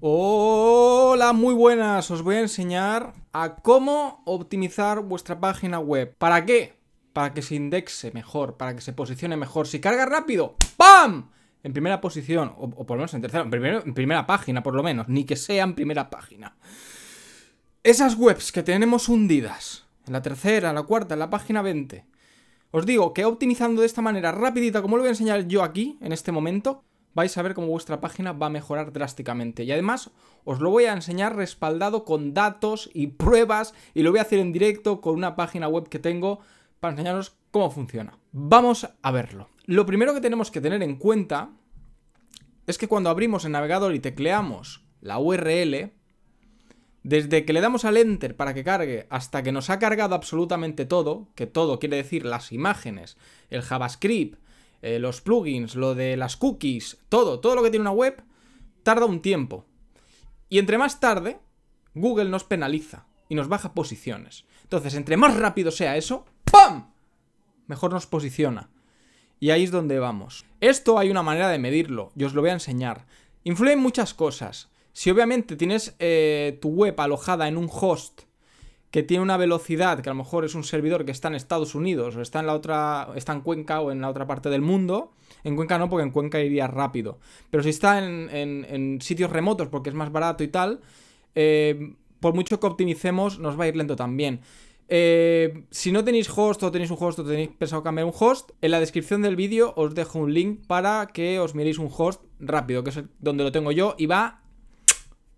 Hola, muy buenas. Os voy a enseñar a cómo optimizar vuestra página web. ¿Para qué? Para que se indexe mejor, para que se posicione mejor. Si carga rápido, ¡pam! En primera posición, o, por lo menos en tercera, en, en primera página por lo menos, ni que sea en primera página. Esas webs que tenemos hundidas, en la tercera, en la cuarta, en la página 20. Os digo que optimizando de esta manera rapidita, como lo voy a enseñar yo aquí, en este momento, vais a ver cómo vuestra página va a mejorar drásticamente. Y además os lo voy a enseñar respaldado con datos y pruebas y lo voy a hacer en directo con una página web que tengo para enseñaros cómo funciona. Vamos a verlo. Lo primero que tenemos que tener en cuenta es que cuando abrimos el navegador y tecleamos la URL, desde que le damos al Enter para que cargue hasta que nos ha cargado absolutamente todo, que todo quiere decir las imágenes, el JavaScript, eh, los plugins, lo de las cookies, todo, todo lo que tiene una web, tarda un tiempo. Y entre más tarde, Google nos penaliza y nos baja posiciones. Entonces, entre más rápido sea eso, ¡pam! Mejor nos posiciona. Y ahí es donde vamos. Esto hay una manera de medirlo, yo os lo voy a enseñar. Influyen muchas cosas. Si obviamente tienes eh, tu web alojada en un host que tiene una velocidad, que a lo mejor es un servidor que está en Estados Unidos o está en la otra, está en Cuenca o en la otra parte del mundo, en Cuenca no, porque en Cuenca iría rápido, pero si está en, sitios remotos porque es más barato y tal, eh, por mucho que optimicemos, nos va a ir lento también. Eh, si no tenéis host o tenéis un host o tenéis pensado cambiar un host, en la descripción del vídeo os dejo un link para que os miréis un host rápido, que es donde lo tengo yo, y va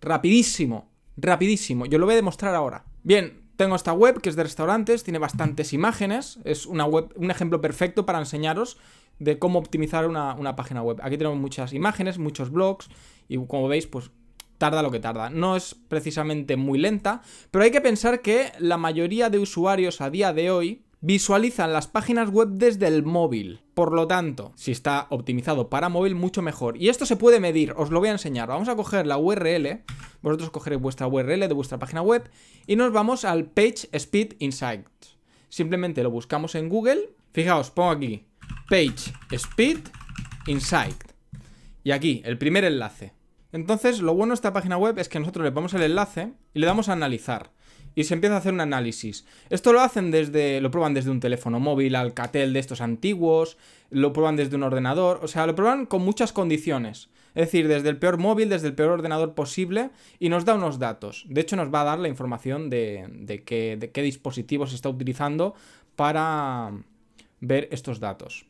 rapidísimo, rapidísimo. Yo lo voy a demostrar ahora. Bien, tengo esta web que es de restaurantes, tiene bastantes imágenes, es una web, un ejemplo perfecto para enseñaros de cómo optimizar una, una página web. Aquí tenemos muchas imágenes, muchos blogs y como veis, pues tarda lo que tarda. No es precisamente muy lenta, pero hay que pensar que la mayoría de usuarios a día de hoy visualizan las páginas web desde el móvil. Por lo tanto, si está optimizado para móvil, mucho mejor. Y esto se puede medir, os lo voy a enseñar. Vamos a coger la URL, vosotros cogeréis vuestra URL de vuestra página web y nos vamos al Page Speed Insights. Simplemente lo buscamos en Google. Fijaos, pongo aquí Page Speed Insight. Y aquí, el primer enlace. Entonces, lo bueno de esta página web es que nosotros le ponemos el enlace y le damos a analizar. Y se empieza a hacer un análisis. Esto lo hacen desde. lo prueban desde un teléfono móvil, Alcatel de estos antiguos, lo prueban desde un ordenador, o sea, lo prueban con muchas condiciones. Es decir, desde el peor móvil, desde el peor ordenador posible, y nos da unos datos. De hecho, nos va a dar la información de, qué, de qué dispositivo se está utilizando para ver estos datos.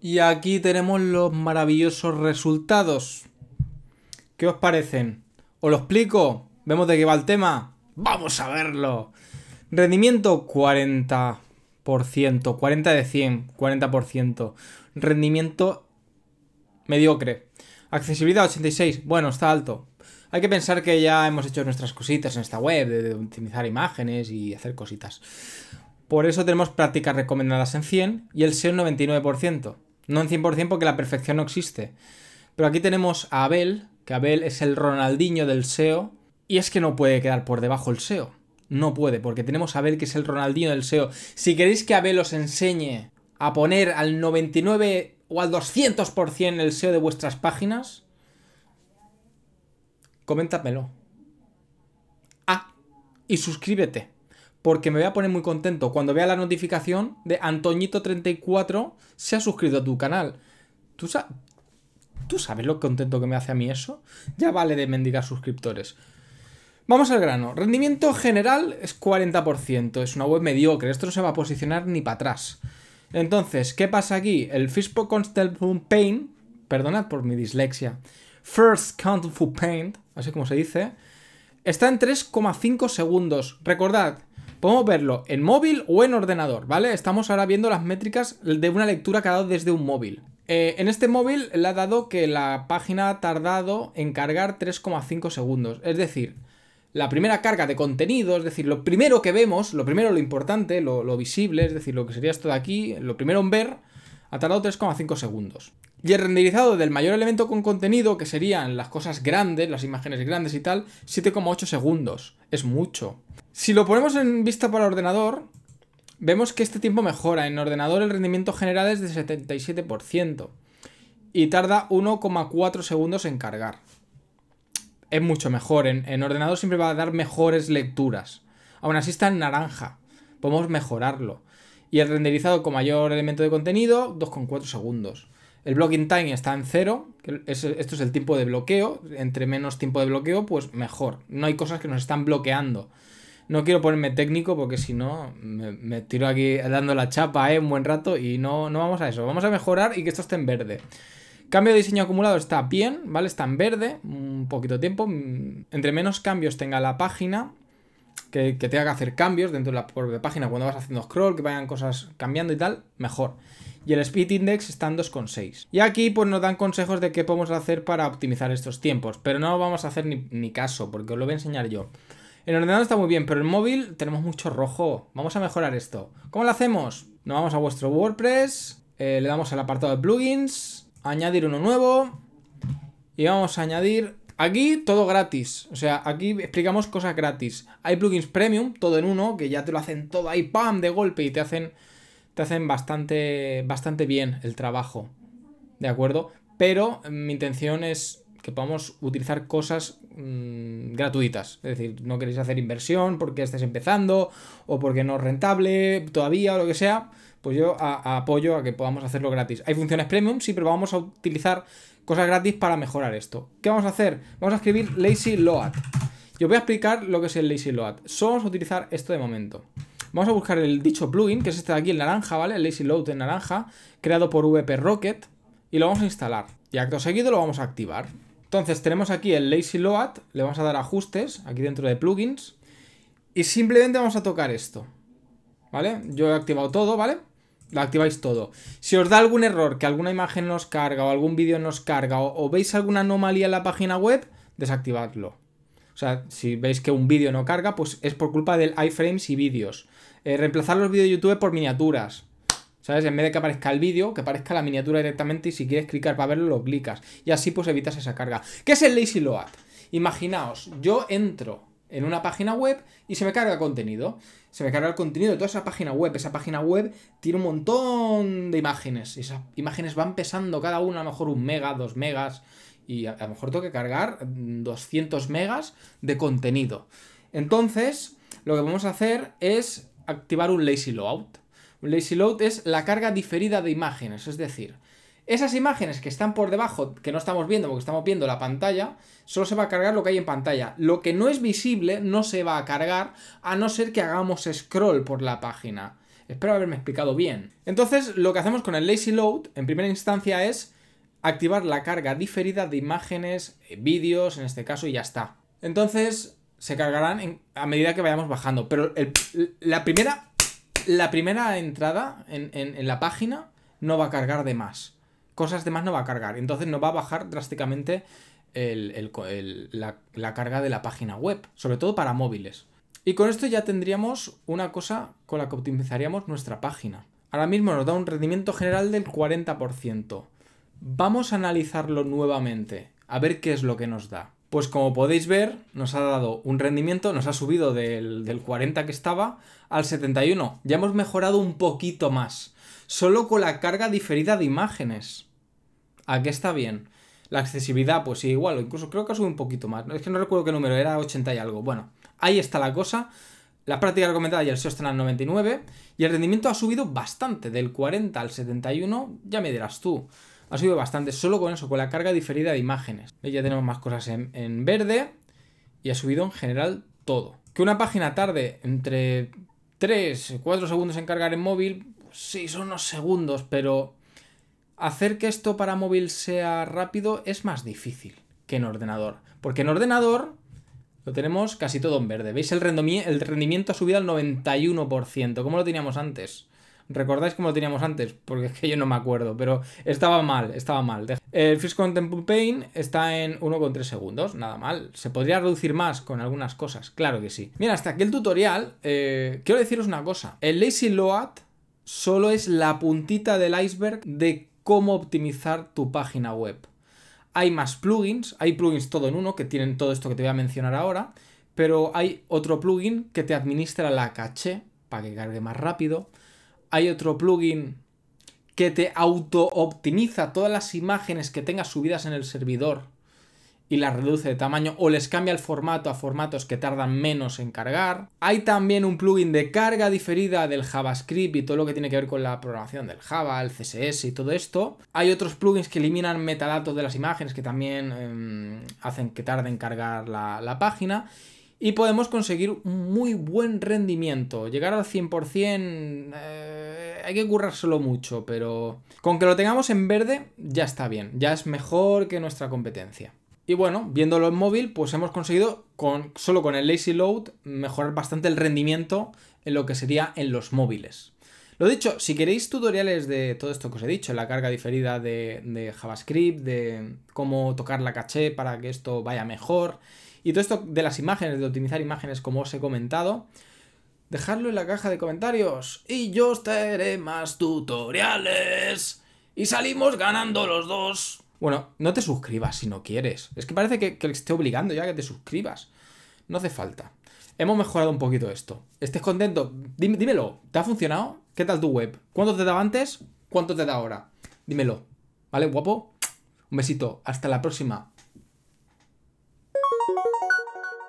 Y aquí tenemos los maravillosos resultados. ¿Qué os parecen? ¿Os lo explico? ¿Vemos de qué va el tema? ¡Vamos a verlo! Rendimiento 40%, 40 de 100, 40%. Rendimiento mediocre. Accesibilidad 86, bueno, está alto. Hay que pensar que ya hemos hecho nuestras cositas en esta web, de optimizar imágenes y hacer cositas. Por eso tenemos prácticas recomendadas en 100 y el SEO 99%. No en 100% porque la perfección no existe. Pero aquí tenemos a Abel, que Abel es el Ronaldinho del SEO. Y es que no puede quedar por debajo el SEO. No puede, porque tenemos a Abel que es el Ronaldinho del SEO. Si queréis que Abel os enseñe a poner al 99 o al 200% el SEO de vuestras páginas, coméntamelo. Ah, y suscríbete, porque me voy a poner muy contento cuando vea la notificación de Antoñito34 se ha suscrito a tu canal. ¿Tú, sabes... ¿Tú sabes lo contento que me hace a mí eso? Ya vale de mendigar suscriptores. Vamos al grano. Rendimiento general es 40%. Es una web mediocre. Esto no se va a posicionar ni para atrás. Entonces, ¿qué pasa aquí? El Fispo Constellation Paint. Perdonad por mi dislexia. First Countful Paint. Así como se dice. Está en 3,5 segundos. Recordad, podemos verlo en móvil o en ordenador, ¿vale? Estamos ahora viendo las métricas de una lectura que ha dado desde un móvil. Eh, en este móvil le ha dado que la página ha tardado en cargar 3,5 segundos. Es decir, la primera carga de contenido, es decir, lo primero que vemos, lo primero lo importante, lo, lo visible, es decir, lo que sería esto de aquí, lo primero en ver, ha tardado 3,5 segundos. Y el renderizado del mayor elemento con contenido, que serían las cosas grandes, las imágenes grandes y tal, 7,8 segundos. Es mucho. Si lo ponemos en vista para ordenador, Vemos que este tiempo mejora. En ordenador el rendimiento general es de 77% y tarda 1,4 segundos en cargar. Es mucho mejor. En, ordenador siempre va a dar mejores lecturas. Aún así está en naranja. Podemos mejorarlo. Y el renderizado con mayor elemento de contenido, 2,4 segundos. El blocking time está en cero, que esto es el tiempo de bloqueo, entre menos tiempo de bloqueo, pues mejor. No hay cosas que nos están bloqueando. No quiero ponerme técnico porque si no me, tiro aquí dando la chapa ¿eh? un buen rato y no, no vamos a eso. Vamos a mejorar y que esto esté en verde. Cambio de diseño acumulado está bien, ¿vale? Está en verde, un poquito de tiempo. Mm, entre menos cambios tenga la página, que, que tenga que hacer cambios dentro de la propia página, cuando vas haciendo scroll, que vayan cosas cambiando y tal, mejor. Y el speed index está en 2,6. Y aquí pues nos dan consejos de qué podemos hacer para optimizar estos tiempos, pero no vamos a hacer ni, ni caso, porque os lo voy a enseñar yo. El ordenador está muy bien, pero el móvil tenemos mucho rojo. Vamos a mejorar esto. ¿Cómo lo hacemos? Nos vamos a vuestro WordPress, eh, le damos al apartado de plugins, añadir uno nuevo y vamos a añadir Aquí todo gratis, o sea, aquí explicamos cosas gratis. Hay plugins premium, todo en uno, que ya te lo hacen todo ahí, ¡pam! de golpe y te hacen, te hacen bastante, bastante bien el trabajo, ¿de acuerdo? Pero eh, mi intención es que podamos utilizar cosas mm, gratuitas. Es decir, no queréis hacer inversión porque estés empezando o porque no es rentable todavía o lo que sea, pues yo apoyo a que podamos hacerlo gratis. Hay funciones premium, sí, pero vamos a utilizar cosas gratis para mejorar esto. ¿Qué vamos a hacer? Vamos a escribir lazy load. Yo voy a explicar lo que es el lazy load. Solo vamos a utilizar esto de momento. Vamos a buscar el dicho plugin, que es este de aquí, en naranja, ¿vale? El lazy load en naranja, creado por VP Rocket, y lo vamos a instalar. Y acto seguido lo vamos a activar. Entonces tenemos aquí el Lazy Load, le vamos a dar ajustes, aquí dentro de plugins, y simplemente vamos a tocar esto, ¿vale? Yo he activado todo, ¿vale? Lo activáis todo. Si os da algún error, que alguna imagen nos carga o algún vídeo nos carga o, veis alguna anomalía en la página web, desactivadlo. O sea, si veis que un vídeo no carga, pues es por culpa del iframes y vídeos. Eh, reemplazar los vídeos de YouTube por miniaturas. ¿Sabes? En vez de que aparezca el vídeo, que aparezca la miniatura directamente y si quieres clicar para verlo, lo clicas. Y así pues evitas esa carga. ¿Qué es el Lazy Load? Imaginaos, yo entro en una página web y se me carga contenido. Se me carga el contenido de toda esa página web. Esa página web tiene un montón de imágenes. esas imágenes van pesando cada una a lo mejor un mega, dos megas. Y a, lo mejor tengo que cargar 200 mm, megas de contenido. Entonces, lo que vamos a hacer es activar un lazy load lazy load es la carga diferida de imágenes, es decir, esas imágenes que están por debajo, que no estamos viendo porque estamos viendo la pantalla, solo se va a cargar lo que hay en pantalla. Lo que no es visible no se va a cargar a no ser que hagamos scroll por la página. Espero haberme explicado bien. Entonces, lo que hacemos con el lazy load, en primera instancia, es activar la carga diferida de imágenes, eh, vídeos, en este caso, y ya está. Entonces, se cargarán a medida que vayamos bajando. Pero la primera la primera entrada en, la página no va a cargar de más. Cosas de más no va a cargar. Entonces no va a bajar drásticamente la, la, carga de la página web, sobre todo para móviles. Y con esto ya tendríamos una cosa con la que optimizaríamos nuestra página. Ahora mismo nos da un rendimiento general del 40%. Vamos a analizarlo nuevamente, a ver qué es lo que nos da. Pues como podéis ver, nos ha dado un rendimiento, nos ha subido del, 40 que estaba al 71. Ya hemos mejorado un poquito más, solo con la carga diferida de imágenes. Aquí está bien. La accesibilidad, pues sí, igual, incluso creo que ha subido un poquito más. Es que no recuerdo qué número, era 80 y algo. Bueno, ahí está la cosa. La práctica recomendada y el SEO están al 99 y el rendimiento ha subido bastante, del 40 al 71, ya me dirás tú ha subido bastante, solo con eso, con la carga diferida de imágenes. Ya tenemos más cosas en, verde y ha subido en general todo. Que una página tarde entre 3, y 4 segundos en cargar en móvil, sí, son unos segundos, pero hacer que esto para móvil sea rápido es más difícil que en ordenador. Porque en ordenador lo tenemos casi todo en verde. ¿Veis? El, rendimiento, el rendimiento ha subido al 91%, como lo teníamos antes. ¿Recordáis cómo lo teníamos antes? Porque es que yo no me acuerdo, pero estaba mal, estaba mal. El First Content Pain está en 1,3 segundos, nada mal. ¿Se podría reducir más con algunas cosas? Claro que sí. Mira, hasta aquí el tutorial. Eh, quiero deciros una cosa. El Lazy Load solo es la puntita del iceberg de cómo optimizar tu página web. Hay más plugins, hay plugins todo en uno que tienen todo esto que te voy a mencionar ahora, pero hay otro plugin que te administra la caché para que cargue más rápido hay otro plugin que te auto-optimiza todas las imágenes que tengas subidas en el servidor y las reduce de tamaño o les cambia el formato a formatos que tardan menos en cargar. Hay también un plugin de carga diferida del JavaScript y todo lo que tiene que ver con la programación del Java, el CSS y todo esto. Hay otros plugins que eliminan metadatos de las imágenes que también em, hacen que tarde en cargar la página y podemos conseguir un muy buen rendimiento. Llegar al 100% eh, hay que currárselo mucho, pero con que lo tengamos en verde ya está bien, ya es mejor que nuestra competencia. Y bueno, viéndolo en móvil, pues hemos conseguido con, solo con el Lazy Load mejorar bastante el rendimiento en lo que sería en los móviles. Lo dicho, si queréis tutoriales de todo esto que os he dicho, la carga diferida de, de JavaScript, de cómo tocar la caché para que esto vaya mejor y todo esto de las imágenes, de optimizar imágenes como os he comentado, dejadlo en la caja de comentarios y yo os traeré más tutoriales. Y salimos ganando los dos. Bueno, no te suscribas si no quieres. Es que parece que, que esté obligando ya que te suscribas. No hace falta. Hemos mejorado un poquito esto. ¿Estés contento? dímelo. ¿Te ha funcionado? ¿Qué tal tu web? ¿Cuánto te daba antes? ¿Cuánto te da ahora? Dímelo. ¿Vale, guapo? Un besito. Hasta la próxima.